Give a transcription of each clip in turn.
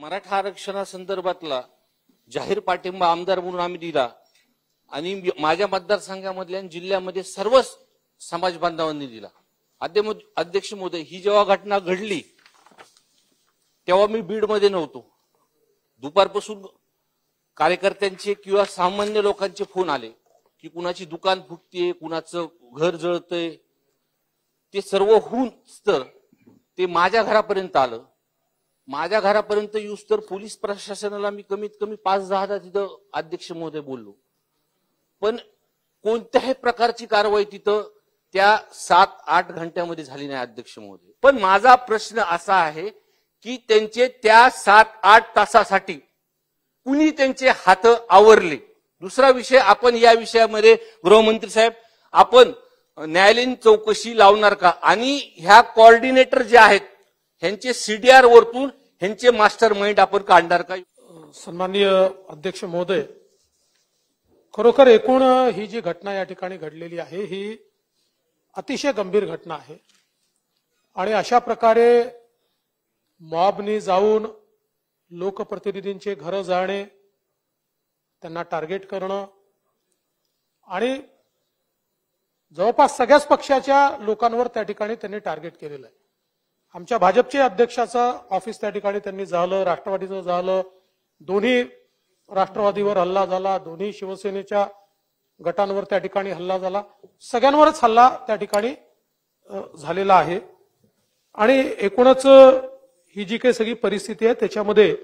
मराठा आरक्षणासंदर्भातला जाहीर पाठिंबा आमदार म्हणून आम्ही दिला आणि माझ्या मतदारसंघामधल्या जिल्ह्यामध्ये सर्वच समाज बांधवांनी दिला अध्यक्ष महोदय ही जेव्हा घटना घडली तेव्हा मी बीडमध्ये नव्हतो दुपारपासून कार्यकर्त्यांचे किंवा सामान्य लोकांचे फोन आले की कुणाची दुकान फुटते कुणाचं घर जळतंय ते सर्व होऊन तर ते माझ्या घरापर्यंत आलं माझ्या घरापर्यंत येऊस तर पोलीस प्रशासनाला मी कमीत कमी पाच दहा तिथं अध्यक्ष महोदय बोललो पण कोणत्याही प्रकारची कारवाई तिथं त्या सात आठ घंट्यामध्ये झाली नाही अध्यक्ष महोदय पण माझा प्रश्न असा आहे की त्यांचे त्या सात आठ तासासाठी कुणी त्यांचे हात आवरले दुसरा विषय आपण या विषयामध्ये गृहमंत्री साहेब आपण न्यायालयीन चौकशी लावणार का आणि ह्या कॉर्डिनेटर जे आहेत ह्यांचे सीडीआर वरतून ह्यांचे मास्टर माइंड आपण काढणार का सन्माननीय अध्यक्ष महोदय खरोखर एकूण ही जी घटना या ठिकाणी घडलेली आहे ही अतिशय गंभीर घटना आहे आणि अशा प्रकारे मॉबनी जाऊन लोकप्रतिनिधींचे घरं जाणे त्यांना टार्गेट करणं आणि जवळपास सगळ्याच पक्षाच्या लोकांवर त्या ठिकाणी त्यांनी टार्गेट केलेलं आहे आमच्या भाजपचे अध्यक्षाचं ऑफिस त्या ठिकाणी त्यांनी झालं राष्ट्रवादीचं झालं दोन्ही राष्ट्रवादीवर हल्ला झाला दोन्ही शिवसेनेच्या गटांवर त्या ठिकाणी हल्ला झाला सगळ्यांवरच हल्ला त्या ठिकाणी झालेला आहे आणि एकूणच ही जी काही सगळी परिस्थिती आहे त्याच्यामध्ये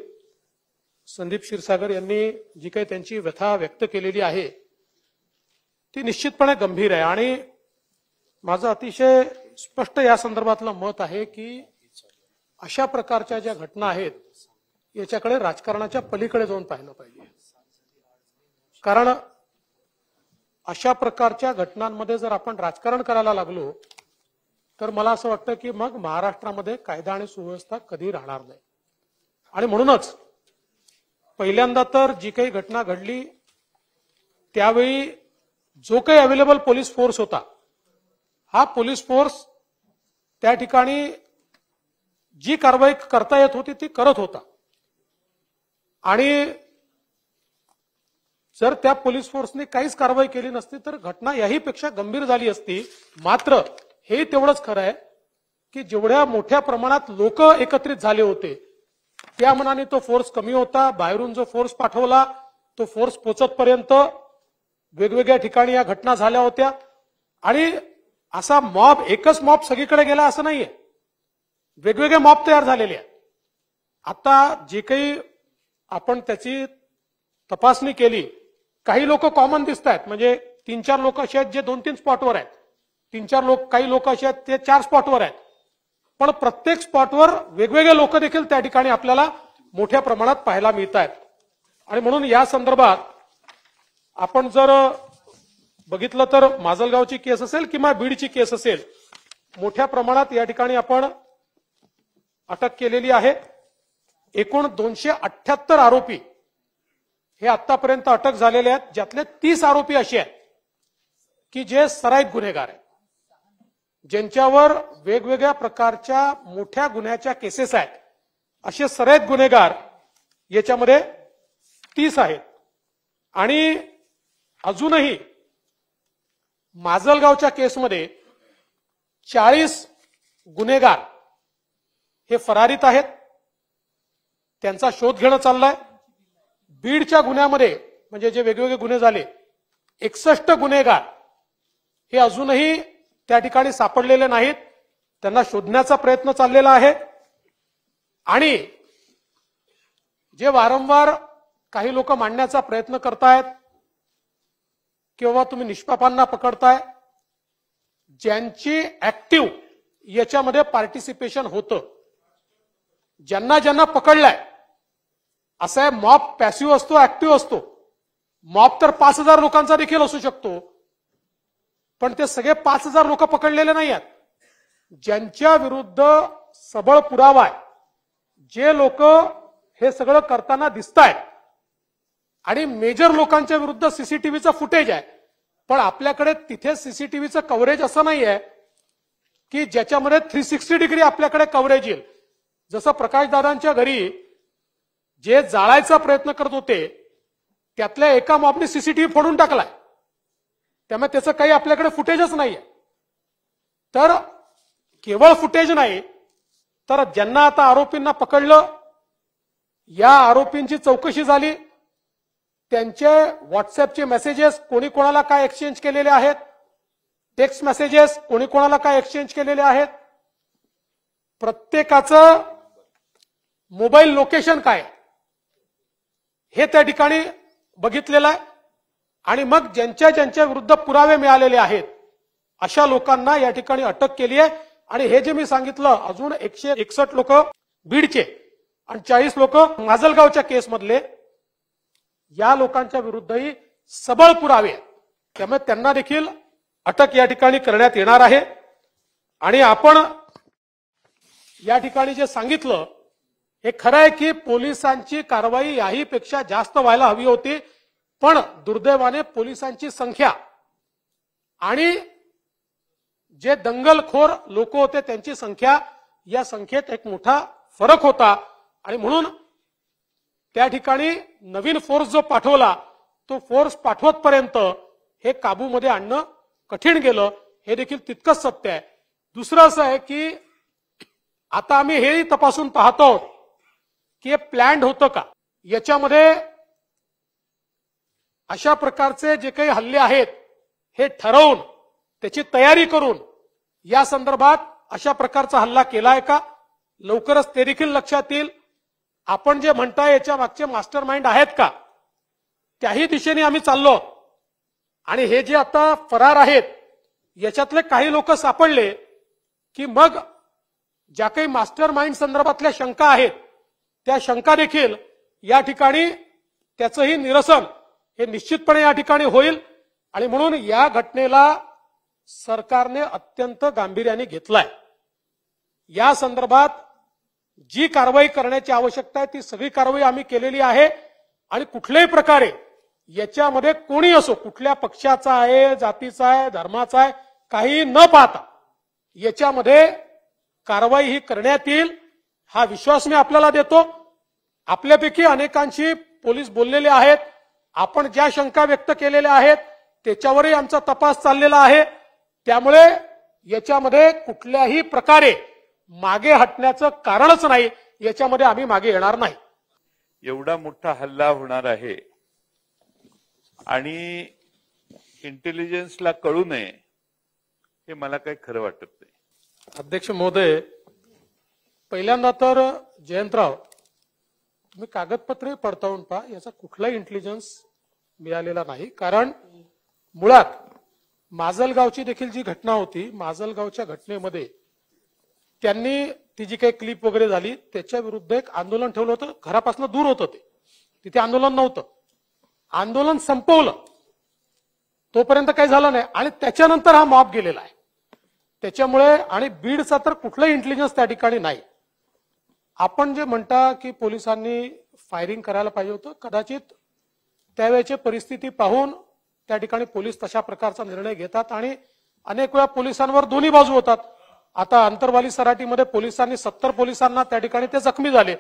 संदीप क्षीरसागर यांनी जी काही त्यांची व्यथा व्यक्त केलेली आहे ती निश्चितपणे गंभीर आहे आणि माझं अतिशय स्पष्ट या संदर्भातलं मत आहे की अशा प्रकारच्या ज्या घटना आहेत याच्याकडे राजकारणाच्या पलीकडे जाऊन पाहिलं पाहिजे कारण अशा प्रकारच्या घटनांमध्ये जर आपण राजकारण करायला लागलो तर मला असं वाटतं की मग महाराष्ट्रामध्ये कायदा आणि सुव्यवस्था कधी राहणार नाही आणि म्हणूनच पहिल्यांदा तर जी काही घटना घडली त्यावेळी जो काही अवेलेबल पोलीस फोर्स होता हा पोलीस फोर्स त्या ठिकाणी जी कारवाई करता येत होती ती करत होता आणि जर त्या पोलीस फोर्सने काहीच कारवाई केली नसती तर घटना याही पेक्षा गंभीर झाली असती मात्र हे तेवढंच खरं आहे की जेवढ्या मोठ्या प्रमाणात लोक एकत्रित झाले होते त्या मनाने तो फोर्स कमी होता बाहेरून जो फोर्स पाठवला तो फोर्स पोचतपर्यंत वेगवेगळ्या ठिकाणी या घटना झाल्या होत्या आणि असा मॉब एकच मॉब सगळीकडे गेला असं नाहीये वेगवेगळे मॉब तयार झालेले आहेत आता जे काही आपण त्याची तपासणी केली काही लोक कॉमन दिसत आहेत म्हणजे तीन चार लोक असे आहेत जे दोन तीन स्पॉटवर आहेत तीन चार लोक काही लोक असे आहेत ते चार स्पॉटवर आहेत पण प्रत्येक स्पॉटवर वेगवेगळे लोक देखील त्या ठिकाणी आपल्याला मोठ्या प्रमाणात पाहायला मिळत आहेत आणि म्हणून या संदर्भात आपण जर बघितलं तर माजलगावची केस असेल किंवा बीडची केस असेल मोठ्या प्रमाणात या ठिकाणी आपण अटक केलेली आहे एकूण दोनशे अठ्याहत्तर आरोपी हे आतापर्यंत अटक झालेले आहेत ज्यातले तीस आरोपी असे आहेत की जे सराईत गुन्हेगार आहेत ज्यांच्यावर वेगवेगळ्या प्रकारच्या मोठ्या गुन्ह्याच्या केसेस आहेत असे सराईत गुन्हेगार याच्यामध्ये तीस आहेत आणि अजूनही माजलगावच्या केसमध्ये चाळीस गुन्हेगार हे फरारीत आहेत त्यांचा शोध घेणं चाललाय बीडच्या गुन्ह्यामध्ये म्हणजे जे वेगवेगळे गुन्हे झाले एकसष्ट गुन्हेगार हे अजूनही त्या ठिकाणी सापडलेले नाहीत त्यांना शोधण्याचा प्रयत्न चाललेला आहे आणि जे वारंवार काही लोक मांडण्याचा प्रयत्न करतायत किंवा तुम्ही निष्पापांना पकडताय ज्यांची ऍक्टिव्ह याच्यामध्ये पार्टिसिपेशन होतं ज्यांना ज्यांना पकडलाय असा आहे मॉब पॅसिव्ह असतो ऍक्टिव्ह असतो मॉब तर पाच हजार लोकांचा देखील असू शकतो पण ते सगळे पाच हजार लोक पकडलेले नाही आहेत ज्यांच्या विरुद्ध सबळ पुरावा आहे जे लोक हे सगळं करताना दिसत आणि मेजर लोकांच्या विरुद्ध सीसीटीव्हीचं फुटेज आहे पण आपल्याकडे तिथे सीसीटीव्हीचं कव्हरेज असं नाही आहे की ज्याच्यामध्ये थ्री सिक्स्टी डिग्री आपल्याकडे कव्हरेज येईल जसं प्रकाशदादांच्या घरी जे जाळायचा प्रयत्न करत होते त्यातल्या एका मॉबने सीसीटीव्ही फोडून टाकलाय त्यामुळे त्याचं काही आपल्याकडे फुटेजच नाहीये तर केवळ फुटेज नाही तर ज्यांना आता आरोपींना पकडलं या आरोपींची चौकशी झाली त्यांचे व्हॉट्सअपचे मेसेजेस कोणी कोणाला काय एक्सचेंज केलेले आहेत टेक्स्ट मेसेजेस कोणी कोणाला काय एक्सचेंज केलेले आहेत प्रत्येकाचं मोबाईल लोकेशन काय हे त्या ठिकाणी बघितलेलं आहे आणि मग ज्यांच्या ज्यांच्या विरुद्ध पुरावे मिळालेले आहेत अशा लोकांना या ठिकाणी अटक केली आहे आणि हे जे मी सांगितलं अजून एकशे एकसष्ट लोक बीडचे आणि चाळीस लोक माजलगावच्या केसमधले या लोकांच्या विरुद्धही सबळ पुरावे त्यामुळे त्यांना देखील अटक या ठिकाणी करण्यात येणार आहे आणि आपण या ठिकाणी जे सांगितलं हे खरं आहे की पोलिसांची कारवाई याही पेक्षा जास्त व्हायला हवी होती पण दुर्दैवाने पोलिसांची संख्या आणि जे दंगलखोर लोक होते त्यांची संख्या या संख्येत एक मोठा फरक होता आणि म्हणून त्या ठिकाणी नवीन फोर्स जो पाठवला तो फोर्स पाठवतपर्यंत हे काबूमध्ये आणणं कठीण गेलं हे देखील तितकंच सत्य आहे दुसरं असं आहे की आता आम्ही हे तपासून पाहतो की हे प्लॅन्ड होतं का याच्यामध्ये अशा प्रकारचे जे काही हल्ले आहेत हे ठरवून त्याची तयारी करून या संदर्भात अशा प्रकारचा हल्ला केलाय का लवकरच ते देखील लक्षात येईल आपण जे म्हणताय याच्या मागचे मास्टर माइंड आहेत का त्याही दिशेने आम्ही चाललो आणि हे जे आता फरार आहेत याच्यातले काही लोक सापडले की मग ज्या काही मास्टर माइंड संदर्भातल्या शंका आहेत त्या शंका देखील या ठिकाणी त्याचंही निरसन हे निश्चितपणे या ठिकाणी होईल आणि म्हणून या घटनेला सरकारने अत्यंत गांभीर्याने घेतलाय या संदर्भात जी कारवाई करण्याची आवश्यकता आहे ती सगळी कारवाई आम्ही केलेली आहे आणि कुठल्याही प्रकारे याच्यामध्ये कोणी असो कुठल्या पक्षाचा आहे जातीचा आहे धर्माचा आहे काही न पाहता याच्यामध्ये कारवाई ही करण्यात येईल हा विश्वास मी आपल्याला देतो आपल्यापैकी अनेकांशी पोलीस बोललेले आहेत आपण ज्या शंका व्यक्त केलेल्या आहेत त्याच्यावरही आमचा तपास चाललेला आहे त्यामुळे याच्यामध्ये कुठल्याही प्रकारे मागे हटण्याचं कारणच नाही याच्यामध्ये आम्ही मागे येणार नाही एवढा मोठा हल्ला होणार आहे आणि इंटेलिजन्सला कळू नये हे मला काही खरं वाटत नाही अध्यक्ष महोदय पहिल्यांदा तर जयंतराव तुम्ही कागदपत्रे पडताळून पहा याचा कुठलाही इंटेलिजन्स मिळालेला नाही कारण मुळात माजलगावची देखील जी घटना होती माजलगावच्या घटनेमध्ये त्यांनी ती जी काही क्लिप वगैरे झाली त्याच्या विरुद्ध एक आंदोलन ठेवलं होतं घरापासून दूर होतं ते तिथे आंदोलन नव्हतं आंदोलन संपवलं तोपर्यंत काही झालं नाही आणि त्याच्यानंतर हा मॉब गेलेला आहे त्याच्यामुळे आणि बीडचा तर कुठलाही इंटेलिजन्स त्या ठिकाणी नाही आपण जे म्हणता की पोलिसांनी फायरिंग करायला पाहिजे होतं कदाचित त्यावेळेची परिस्थिती पाहून त्या ठिकाणी पोलीस तशा प्रकारचा निर्णय घेतात आणि अनेक वेळा पोलिसांवर दोन्ही बाजू होतात आता अंतरवाली सराटीमध्ये पोलिसांनी सत्तर पोलिसांना त्या ठिकाणी ते जखमी झाले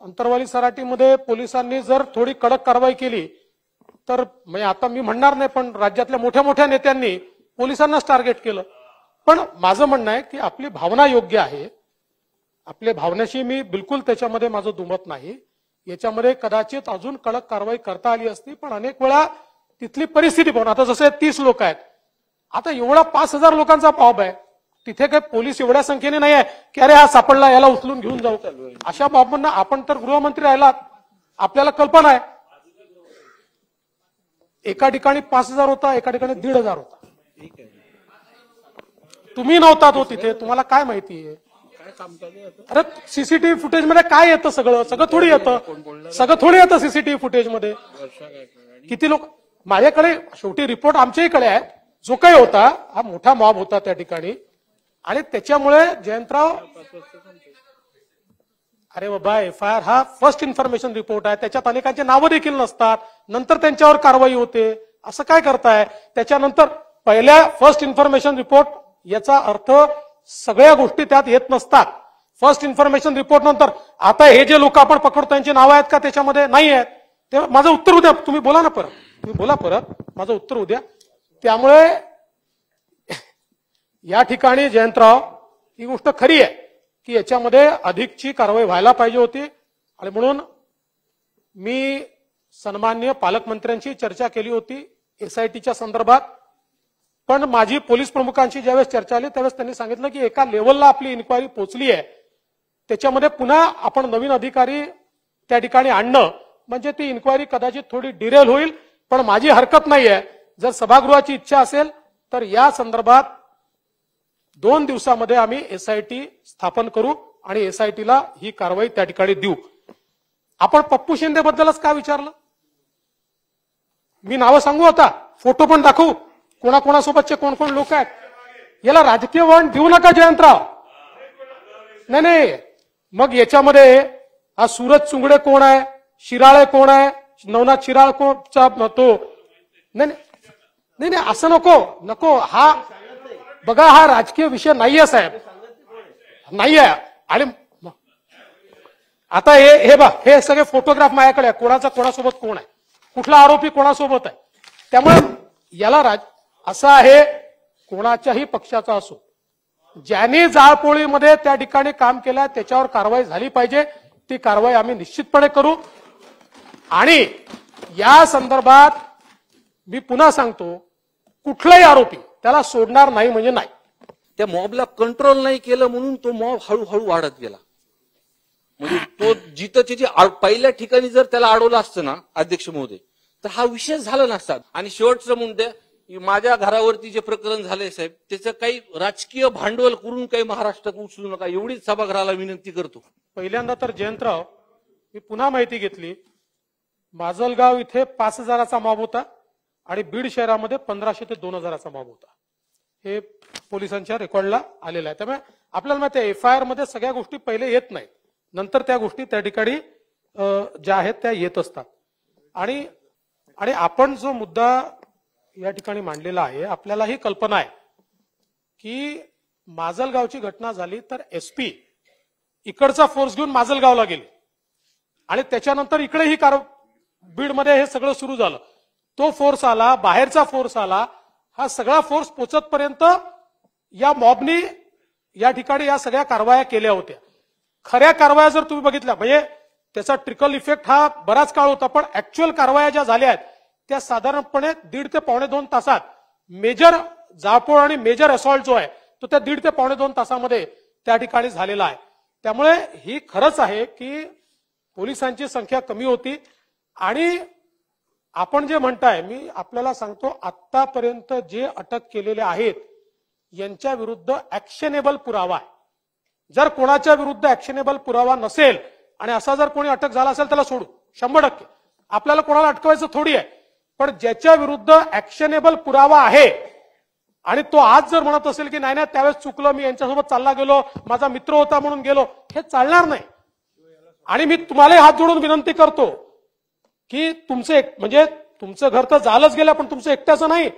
अंतरवाली सराटीमध्ये पोलिसांनी जर थोडी कडक कारवाई केली तर म्हणजे आता मी म्हणणार नाही पण राज्यातल्या मोठ्या मोठ्या नेत्यांनी पोलिसांनाच टार्गेट केलं पण माझं म्हणणं आहे की आपली भावना योग्य आहे आपल्या भावनेशी मी बिलकुल त्याच्यामध्ये माझं दुमत नाही याच्यामध्ये कदाचित अजून कडक कारवाई करता आली असती पण अनेक वेळा तिथली परिस्थिती पाहून आता जसे तीस लोक आहेत आता एवढा पाच हजार लोकांचा पावब आहे तिथे काही पोलीस एवढ्या संख्येने नाही आहे की अरे हा सापडला याला उचलून घेऊन जाऊ अशा बाबांना आपण तर गृहमंत्री राहिला आपल्याला कल्पना आहे एका ठिकाणी पाच हजार होता एका ठिकाणी दीड हजार होता तुम्ही नव्हता तो तिथे तुम्हाला काय माहिती आहे अरे सीसीटीव्ही फुटेज मध्ये काय येतं सगळं सगळं थोडी येतं सगळं थोडी येतं सीसीटीव्ही फुटेज मध्ये किती लोक माझ्याकडे शेवटी रिपोर्ट कडे आहे जो काही होता हा मोठा मॉब होता त्या ठिकाणी आणि त्याच्यामुळे जयंतराव अरे बाबा एफ आय आर हा फर्स्ट इन्फॉर्मेशन रिपोर्ट आहे त्याच्यात अनेकांचे नावं देखील नसतात नंतर त्यांच्यावर कारवाई होते असं काय करताय त्याच्यानंतर पहिल्या फर्स्ट इन्फॉर्मेशन रिपोर्ट याचा अर्थ सगळ्या गोष्टी त्यात येत नसतात फर्स्ट इन्फॉर्मेशन रिपोर्ट नंतर आता हे जे लोक आपण पकडतो त्यांची नावं आहेत का त्याच्यामध्ये नाही आहेत ते माझं उत्तर उद्या तुम्ही बोला ना परत तुम्ही बोला परत माझं उत्तर उद्या त्यामुळे या ठिकाणी जयंतराव ही गोष्ट खरी आहे की याच्यामध्ये अधिकची कारवाई व्हायला पाहिजे होती आणि म्हणून मी सन्मान्य पालकमंत्र्यांशी चर्चा केली होती एसआयटीच्या संदर्भात पण माझी पोलीस प्रमुखांशी ज्यावेळेस चर्चा आली त्यावेळेस त्यांनी सांगितलं की एका लेवलला आपली इन्क्वायरी पोचली आहे त्याच्यामध्ये पुन्हा आपण नवीन अधिकारी त्या ठिकाणी आणणं म्हणजे ती इन्क्वायरी कदाचित थोडी डिरेल होईल पण माझी हरकत नाही आहे जर सभागृहाची इच्छा असेल तर या संदर्भात दोन दिवसामध्ये आम्ही एसआयटी स्थापन करू आणि एसआयटीला ही कारवाई त्या ठिकाणी देऊ आपण पप्पू शिंदे बद्दलच का विचारलं मी नावं सांगू आता फोटो पण दाखवू कोणाकोणासोबतचे कोण कोण लोक आहेत याला राजकीय वळण देऊ नका जयंतराव नाही नाही मग याच्यामध्ये हा सूरज चुंगडे कोण आहे शिराळे कोण आहे नवनाथ शिराळ कोणचा तो नाही नाही असं नको नको हा बघा हा राजकीय विषय नाहीये साहेब नाही आहे आणि आता हे हे बघा हे सगळे फोटोग्राफ माझ्याकडे आहे कोणाचा कोणासोबत कोण आहे कुठला आरोपी कोणासोबत आहे त्यामुळे याला राज असं आहे कोणाच्याही पक्षाचा असो ज्यांनी जाळपोळीमध्ये त्या ठिकाणी काम केलं त्याच्यावर कारवाई झाली पाहिजे ती कारवाई आम्ही निश्चितपणे करू आणि या संदर्भात मी पुन्हा सांगतो कुठलाही आरोपी त्याला सोडणार नाही म्हणजे नाही त्या मॉबला कंट्रोल नाही केलं म्हणून तो मॉब हळूहळू वाढत गेला म्हणजे तो जिथं तिथे पहिल्या ठिकाणी जर त्याला अडवलं असतं ना अध्यक्ष महोदय तर हा विषय झाला नसतात आणि शेवटचं म्हणते माझ्या घरावरती जे प्रकरण झाले साहेब त्याचं काही राजकीय भांडवल करून काही महाराष्ट्रात उचलू नका एवढीच सभागृहाला विनंती करतो पहिल्यांदा तर जयंतराव मी पुन्हा माहिती घेतली माजलगाव इथे पाच हजाराचा मॉब होता आणि बीड शहरामध्ये पंधराशे ते दोन हजाराचा मॉब होता हे पोलिसांच्या रेकॉर्डला आलेलं आहे त्यामुळे आपल्याला माहिती आहे एफ आय आर मध्ये सगळ्या गोष्टी पहिले येत नाहीत नंतर त्या गोष्टी त्या ठिकाणी ज्या आहेत त्या येत असतात आणि आणि आपण जो मुद्दा या ठिकाणी मांडलेला आहे आपल्याला ही कल्पना आहे की माजलगावची घटना झाली तर एसपी इकडचा फोर्स घेऊन माजलगावला गेले आणि त्याच्यानंतर इकडेही कार बीडमध्ये हे सगळं सुरू झालं तो फोर्स आला बाहेरचा फोर्स आला हा सगळा फोर्स पोचतपर्यंत या मॉबनी या ठिकाणी या सगळ्या कारवाया केल्या होत्या खऱ्या कारवाया जर तुम्ही बघितल्या म्हणजे त्याचा ट्रिकल इफेक्ट हा बराच काळ होता पण ऍक्च्युअल कारवाया ज्या झाल्या आहेत त्या साधारणपणे दीड ते पावणे दोन तासात मेजर जाळपोळ आणि मेजर असॉल्ट जो आहे तो त्या दीड ते पावणे दोन तासामध्ये त्या ठिकाणी झालेला आहे त्यामुळे ही खरंच आहे की पोलिसांची संख्या कमी होती आणि आपण जे म्हणताय मी आपल्याला सांगतो आतापर्यंत जे अटक केलेले आहेत यांच्या विरुद्ध ऍक्शनेबल पुरावा आहे जर कोणाच्या विरुद्ध ऍक्शनेबल पुरावा नसेल आणि असा जर कोणी अटक झाला असेल त्याला सोडू शंभर टक्के आपल्याला कोणाला अटकवायचं थोडी आहे पण ज्याच्या विरुद्ध ऍक्शनेबल पुरावा आहे आणि तो आज जर म्हणत असेल की नाही नाही त्यावेळेस चुकलो मी यांच्यासोबत चालला गेलो माझा मित्र होता म्हणून गेलो हे चालणार नाही आणि मी तुम्हाला हात जोडून विनंती करतो की तुमचं एक म्हणजे तुमचं घर तर झालंच गेलं पण तुमचं एकट्याचं नाही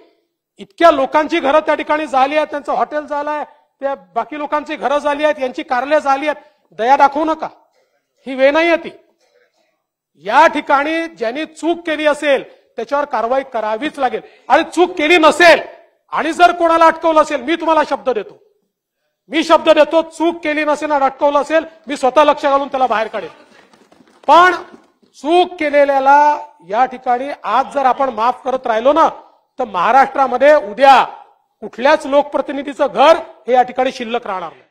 इतक्या लोकांची घरं त्या ठिकाणी झाली आहेत त्यांचं हॉटेल झालं आहे त्या बाकी लोकांची घरं झाली आहेत यांची कार्यालय झाली आहेत दया दाखवू नका ही वे नाही ती या ठिकाणी ज्यांनी चूक केली असेल त्याच्यावर कारवाई करावीच लागेल आणि चूक केली नसेल आणि जर कोणाला अटकवलं असेल मी तुम्हाला शब्द देतो मी शब्द देतो चूक केली नसेल आणि अटकवलं असेल मी स्वतः लक्ष घालून त्याला बाहेर काढेल पण चूक केलेल्याला या ठिकाणी आज जर आपण माफ करत राहिलो ना तर महाराष्ट्रामध्ये उद्या कुठल्याच लोकप्रतिनिधीचं घर हे या ठिकाणी शिल्लक राहणार नाही